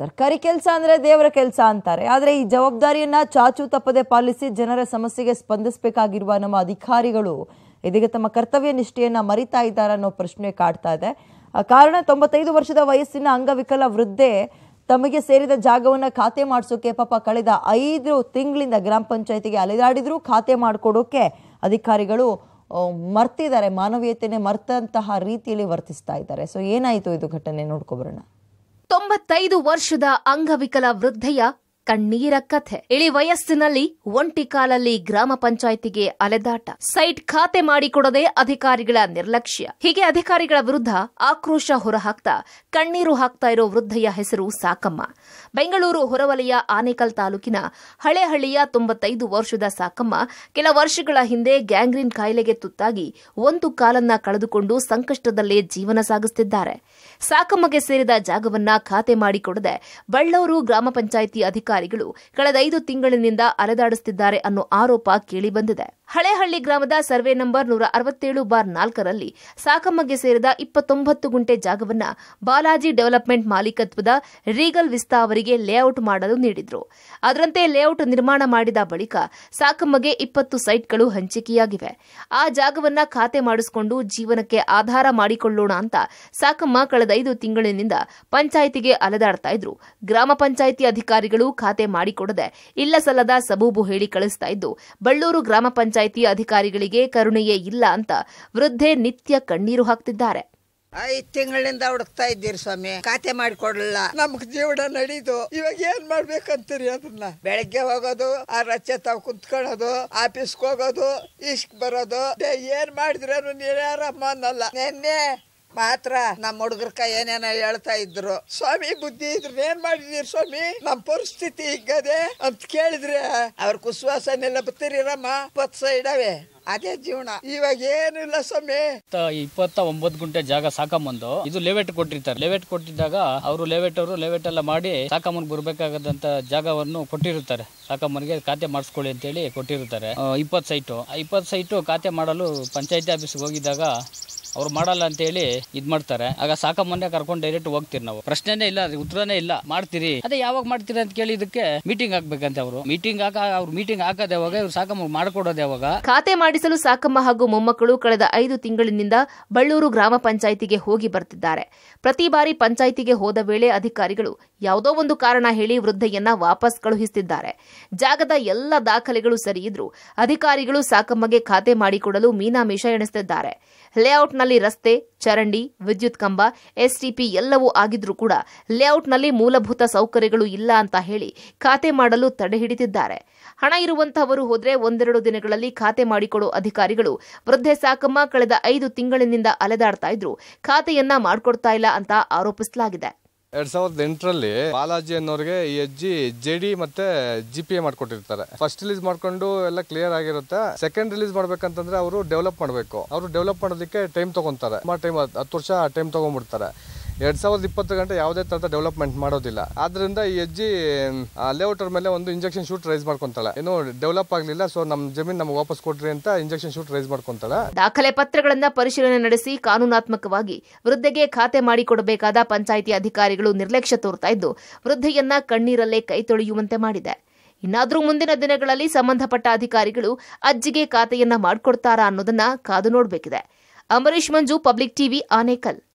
ಸರ್ಕಾರಿ ಕೆಲಸ ಅಂದರೆ ದೇವರ ಕೆಲಸ ಅಂತಾರೆ ಆದರೆ ಈ ಜವಾಬ್ದಾರಿಯನ್ನು ಚಾಚು ತಪ್ಪದೆ ಪಾಲಿಸಿ ಜನರ ಸಮಸ್ಯೆಗೆ ಸ್ಪಂದಿಸಬೇಕಾಗಿರುವ ನಮ್ಮ ಅಧಿಕಾರಿಗಳು ಇದೀಗ ತಮ್ಮ ಕರ್ತವ್ಯ ನಿಷ್ಠೆಯನ್ನು ಮರಿತಾ ಇದ್ದಾರೆ ಅನ್ನೋ ಪ್ರಶ್ನೆ ಕಾಡ್ತಾ ಇದೆ ಕಾರಣ ತೊಂಬತ್ತೈದು ವರ್ಷದ ವಯಸ್ಸಿನ ಅಂಗವಿಕಲ ವೃದ್ಧೆ ತಮಗೆ ಸೇರಿದ ಜಾಗವನ್ನು ಖಾತೆ ಮಾಡಿಸೋಕೆ ಪಾಪ ಕಳೆದ ಐದು ತಿಂಗಳಿಂದ ಗ್ರಾಮ ಪಂಚಾಯತಿಗೆ ಅಲೆದಾಡಿದ್ರು ಖಾತೆ ಮಾಡಿಕೊಡೋಕೆ ಅಧಿಕಾರಿಗಳು ಮರ್ತಿದ್ದಾರೆ ಮಾನವೀಯತೆಯೇ ಮರ್ತಂತಹ ರೀತಿಯಲ್ಲಿ ವರ್ತಿಸ್ತಾ ಇದ್ದಾರೆ ಸೊ ಏನಾಯಿತು ಇದು ಘಟನೆ ನೋಡ್ಕೊಬರೋಣ ತೊಂಬತ್ತೈದು ವರ್ಷದ ಅಂಗವಿಕಲ ವೃದ್ಧೆಯ ಕಣ್ಣೀರ ಕಥೆ ಇಳಿ ವಯಸ್ಸಿನಲ್ಲಿ ಒಂಟಿ ಕಾಲಲ್ಲಿ ಗ್ರಾಮ ಪಂಚಾಯಿತಿಗೆ ಅಲೆದಾಟ ಸೈಟ್ ಖಾತೆ ಮಾಡಿಕೊಡದೆ ಅಧಿಕಾರಿಗಳ ನಿರ್ಲಕ್ಷ್ಯ ಹೀಗೆ ಅಧಿಕಾರಿಗಳ ವಿರುದ್ಧ ಆಕ್ರೋಶ ಹೊರಹಾಕ್ತಾ ಕಣ್ಣೀರು ಹಾಕ್ತಾ ಇರೋ ವೃದ್ಧೆಯ ಹೆಸರು ಸಾಕಮ್ಮ ಬೆಂಗಳೂರು ಹೊರವಲಯ ಆನೇಕಲ್ ತಾಲೂಕಿನ ಹಳೆಹಳ್ಳಿಯ ತೊಂಬತ್ತೈದು ವರ್ಷದ ಸಾಕಮ್ಮ ಕೆಲ ವರ್ಷಗಳ ಹಿಂದೆ ಗ್ಯಾಂಗ್ರೀನ್ ಕಾಯಿಲೆಗೆ ತುತ್ತಾಗಿ ಒಂದು ಕಾಲನ್ನ ಕಳೆದುಕೊಂಡು ಸಂಕಷ್ಟದಲ್ಲೇ ಜೀವನ ಸಾಗಿಸುತ್ತಿದ್ದಾರೆ ಸಾಕಮ್ಮಗೆ ಸೇರಿದ ಜಾಗವನ್ನ ಖಾತೆ ಮಾಡಿಕೊಡದೆ ಬಳ್ಳೂರು ಗ್ರಾಮ ಪಂಚಾಯಿತಿ ಅಧಿಕಾರಿ ಅಧಿಕಾರಿಗಳು ಕಳೆದ ಐದು ತಿಂಗಳಿನಿಂದ ಅಲೆದಾಡಿಸುತ್ತಿದ್ದಾರೆ ಅನ್ನೋ ಆರೋಪ ಕೇಳಿಬಂದಿದೆ ಹಳೆಹಳ್ಳಿ ಗ್ರಾಮದ ಸರ್ವೆ ನಂಬರ್ ನೂರ ಅರವತ್ತೇಳು ಬಾರ್ ನಾಲ್ಕರಲ್ಲಿ ಸಾಕಮ್ಮಗೆ ಸೇರಿದ ಇಪ್ಪತ್ತೊಂಬತ್ತು ಗುಂಟೆ ಜಾಗವನ್ನ ಬಾಲಾಜಿ ಡೆವಲಪ್ಮೆಂಟ್ ಮಾಲೀಕತ್ವದ ರೀಗಲ್ ವಿಸ್ತಾ ಅವರಿಗೆ ಲೇಔಟ್ ಮಾಡಲು ನೀಡಿದ್ರು ಅದರಂತೆ ಲೇಔಟ್ ನಿರ್ಮಾಣ ಮಾಡಿದ ಬಳಿಕ ಸಾಕಮ್ಮಗೆ ಇಪ್ಪತ್ತು ಸೈಟ್ಗಳು ಹಂಚಿಕೆಯಾಗಿವೆ ಆ ಜಾಗವನ್ನ ಖಾತೆ ಮಾಡಿಸಿಕೊಂಡು ಜೀವನಕ್ಕೆ ಆಧಾರ ಮಾಡಿಕೊಳ್ಳೋಣ ಅಂತ ಸಾಕಮ್ಮ ಕಳೆದ ಐದು ತಿಂಗಳಿನಿಂದ ಪಂಚಾಯಿತಿಗೆ ಅಲೆದಾಡ್ತಾ ಇದ್ರು ಗ್ರಾಮ ಪಂಚಾಯಿತಿ ಅಧಿಕಾರಿಗಳು ಖಾತೆ ಮಾಡಿಕೊಡದೆ ಇಲ್ಲ ಸಲ್ಲದ ಸಬೂಬು ಹೇಳಿ ಕಳಿಸ್ತಾ ಇದ್ದು ಬಳ್ಳೂರು ಗ್ರಾಮ ಪಂಚಾಯಿತಿ ಅಧಿಕಾರಿಗಳಿಗೆ ಕರುಣೆಯೇ ಇಲ್ಲ ಅಂತ ವೃದ್ಧೆ ನಿತ್ಯ ಕಣ್ಣೀರು ಹಾಕ್ತಿದ್ದಾರೆ ಐದು ತಿಂಗಳಿಂದ ಹುಡುಕ್ತಾ ಇದ್ದೀರಿ ಸ್ವಾಮಿ ಖಾತೆ ಮಾಡಿಕೊಡಲ್ಲ ನಮ್ಗೆ ಜೀವನ ನಡೀತು ಇವಾಗ ಏನ್ ಮಾಡ್ಬೇಕಂತೀರಿ ಅದನ್ನ ಬೆಳಗ್ಗೆ ಹೋಗೋದು ಆ ರಚೆ ತಾವ್ ಕುತ್ಕೊಳ್ಳೋದು ಆಫೀಸ್ಗೆ ಹೋಗೋದು ಇಷ್ಟ ಬರೋದು ಏನ್ ಮಾಡಿದ್ರೂ ನೀರಮ್ಮ ಅನ್ನಲ್ಲ ನಿನ್ನೆ ಮಾತ್ರ ನಮ್ಮ ಹುಡುಗರ ಕೈ ಏನೇನೋ ಹೇಳ್ತಾ ಇದ್ರು ಸ್ವಾಮಿ ಬುದ್ಧಿ ಇದ್ರ ಏನ್ ಮಾಡಿದೀರಿ ಸ್ವಾಮಿ ನಮ್ ಪರಿಸ್ಥಿತಿ ಹಿಗ್ಗದೆ ಅಂತ ಕೇಳಿದ್ರೆ ಅವ್ರ ಕುಶ್ವಾಸನೆಲ್ಲ ಬತ್ತಿರಮ್ಮ ಇಪ್ಪತ್ ಇಡವೆ ಅದೇ ಜೀವನ ಇವಾಗ ಏನಿಲ್ಲ ಸ್ವಾಮಿ ಇಪ್ಪತ್ತ ಒಂಬತ್ ಗುಂಟೆ ಜಾಗ ಸಾಕಂಬಂದು ಇದು ಲೇವೆಟ್ ಕೊಟ್ಟಿರ್ತಾರೆ ಲೇವೆಟ್ ಕೊಟ್ಟಿದ್ದಾಗ ಅವರು ಲೇವೆಟ್ ಅವರು ಲೇವೆಟ್ ಎಲ್ಲ ಮಾಡಿ ಸಾಕಮ್ಮನ್ ಬರ್ಬೇಕಾಗದಂತ ಜಾಗವನ್ನು ಕೊಟ್ಟಿರುತ್ತಾರೆ ಸಾಕಮ್ಮನಿಗೆ ಖಾತೆ ಮಾಡಿಸ್ಕೊಳ್ಳಿ ಅಂತೇಳಿ ಕೊಟ್ಟಿರ್ತಾರೆ ಇಪ್ಪತ್ತು ಸೈಟು ಇಪ್ಪತ್ ಸೈಟು ಖಾತೆ ಮಾಡಲು ಪಂಚಾಯತಿ ಆಫೀಸ್ಗೆ ಹೋಗಿದ್ದಾಗ ಅವ್ರು ಮಾಡಲ್ಲ ಅಂತ ಹೇಳಿ ಇದ್ ಮಾಡ್ತಾರೆ ಆಗ ಸಾಕ ಮೊನ್ನೆ ಕರ್ಕೊಂಡು ಡೈರೆಕ್ಟ್ ಹೋಗ್ತೀರಿ ನಾವು ಪ್ರಶ್ನೆನೇ ಇಲ್ಲ ಉತ್ತರನೇ ಇಲ್ಲ ಮಾಡ್ತೀರಿ ಅದೇ ಯಾವಾಗ ಮಾಡ್ತೀರಿ ಅಂತ ಕೇಳಿ ಇದಕ್ಕೆ ಮೀಟಿಂಗ್ ಆಗ್ಬೇಕಂತ ಅವರು ಮೀಟಿಂಗ್ ಹಾಕ ಅವ್ರು ಮೀಟಿಂಗ್ ಹಾಕದೆ ಅವಾಗ ಇವ್ರು ಸಾಕಮ್ಮ ಮಾಡ್ಕೊಡೋದು ಯಾವಾಗ ಖಾತೆ ಮಾಡಿಸಲು ಸಾಕಮ್ಮ ಹಾಗೂ ಮೊಮ್ಮಕ್ಕಳು ಕಳೆದ ಐದು ತಿಂಗಳಿನಿಂದ ಬಳ್ಳೂರು ಗ್ರಾಮ ಪಂಚಾಯಿತಿಗೆ ಹೋಗಿ ಬರ್ತಿದ್ದಾರೆ ಪ್ರತಿ ಬಾರಿ ಪಂಚಾಯಿತಿಗೆ ಹೋದ ವೇಳೆ ಅಧಿಕಾರಿಗಳು ಯಾವುದೋ ಒಂದು ಕಾರಣ ಹೇಳಿ ವೃದ್ಧೆಯನ್ನ ವಾಪಸ್ ಕಳುಹಿಸುತ್ತಿದ್ದಾರೆ ಜಾಗದ ಎಲ್ಲ ದಾಖಲೆಗಳು ಸರಿಯಿದ್ರು ಅಧಿಕಾರಿಗಳು ಸಾಕಮ್ಮಗೆ ಖಾತೆ ಮಾಡಿಕೊಡಲು ಮೀನಾಮೇಷ ಎಣಿಸುತ್ತಿದ್ದಾರೆ ಲೇಔಟ್ನಲ್ಲಿ ರಸ್ತೆ ಚರಂಡಿ ವಿದ್ಯುತ್ ಕಂಬ ಎಸ್ಟಿಪಿ ಎಲ್ಲವೂ ಆಗಿದ್ರೂ ಕೂಡ ಲೇಔಟ್ನಲ್ಲಿ ಮೂಲಭೂತ ಸೌಕರ್ಯಗಳು ಇಲ್ಲ ಅಂತ ಹೇಳಿ ಖಾತೆ ಮಾಡಲು ತಡೆ ಹಿಡಿದಿದ್ದಾರೆ ಹಣ ಇರುವಂತಹವರು ಹೋದರೆ ಒಂದೆರಡು ದಿನಗಳಲ್ಲಿ ಖಾತೆ ಮಾಡಿಕೊಡೋ ಅಧಿಕಾರಿಗಳು ವೃದ್ಧೆ ಸಾಕಮ್ಮ ಕಳೆದ ಐದು ತಿಂಗಳಿನಿಂದ ಅಲೆದಾಡ್ತಾ ಇದ್ರು ಖಾತೆಯನ್ನ ಮಾಡಿಕೊಡ್ತಾ ಇಲ್ಲ ಅಂತ ಆರೋಪಿಸಲಾಗಿದೆ ಎರಡ್ ಸಾವಿರದ ಎಂಟರಲ್ಲಿ ಬಾಲಾಜಿ ಅನ್ನೋರಿಗೆ ಈ ಅಜ್ಜಿ ಜೆ ಡಿ ಮತ್ತೆ ಜಿ ಪಿ ಎ ಮಾಡ್ಕೊಟ್ಟಿರ್ತಾರೆ ಫಸ್ಟ್ ರಿಲೀಸ್ ಮಾಡ್ಕೊಂಡು ಎಲ್ಲ ಕ್ಲಿಯರ್ ಆಗಿರುತ್ತೆ ಸೆಕೆಂಡ್ ರಿಲೀಸ್ ಮಾಡ್ಬೇಕಂತಂದ್ರೆ ಅವರು ಡೆವಲಪ್ ಮಾಡಬೇಕು ಅವರು ಡೆವಲಪ್ ಮಾಡೋದಕ್ಕೆ ಟೈಮ್ ತಗೊಂತಾರೆ ಟೈಮ್ ಹತ್ತು ವರ್ಷ ಟೈಮ್ ತಗೊಂಡ್ಬಿಡ್ತಾರೆ ಎರಡು ಸಾವಿರದ ಇಪ್ಪತ್ತು ಗಂಟೆ ಯಾವುದೇ ಥರದ ಡೆವಲಪ್ಮೆಂಟ್ ಮಾಡೋದಿಲ್ಲ ಆದ್ರಿಂದ ಈ ಹೆಜ್ಜಿ ಲೇಔಟರ್ ಮೇಲೆ ಒಂದು ಇಂಜೆಕ್ಷನ್ ಶೂಟ್ ರೈಸ್ ಮಾಡ್ಕೊಂತಾಳೆ ಏನು ಡೆವಲಪ್ ಆಗಲಿಲ್ಲ ಸೊ ನಮ್ಮ ಜಮೀನು ನಮಗೆ ವಾಪಸ್ ಕೊಡ್ರಿ ಅಂತ ಇಂಜೆಕ್ಷನ್ ಶೂಟ್ ರೈಸ್ ಮಾಡ್ಕೊಂತಾಳೆ ದಾಖಲೆ ಪತ್ರಗಳನ್ನ ಪರಿಶೀಲನೆ ನಡೆಸಿ ಕಾನೂನಾತ್ಮಕವಾಗಿ ವೃದ್ಧೆಗೆ ಖಾತೆ ಮಾಡಿಕೊಡಬೇಕಾದ ಪಂಚಾಯಿತಿ ಅಧಿಕಾರಿಗಳು ನಿರ್ಲಕ್ಷ್ಯ ತೋರ್ತಾ ಇದ್ದು ವೃದ್ಧೆಯನ್ನ ಕಣ್ಣೀರಲ್ಲೇ ಕೈ ತೊಳೆಯುವಂತೆ ಮಾಡಿದೆ ಇನ್ನಾದರೂ ಮುಂದಿನ ದಿನಗಳಲ್ಲಿ ಸಂಬಂಧಪಟ್ಟ ಅಧಿಕಾರಿಗಳು ಅಜ್ಜಿಗೆ ಖಾತೆಯನ್ನ ಮಾಡಿಕೊಡ್ತಾರಾ ಅನ್ನೋದನ್ನ ಕಾದು ನೋಡಬೇಕಿದೆ ಅಮರೀಶ್ ಮಂಜು ಪಬ್ಲಿಕ್ ಟಿವಿ ಆನೇಕಲ್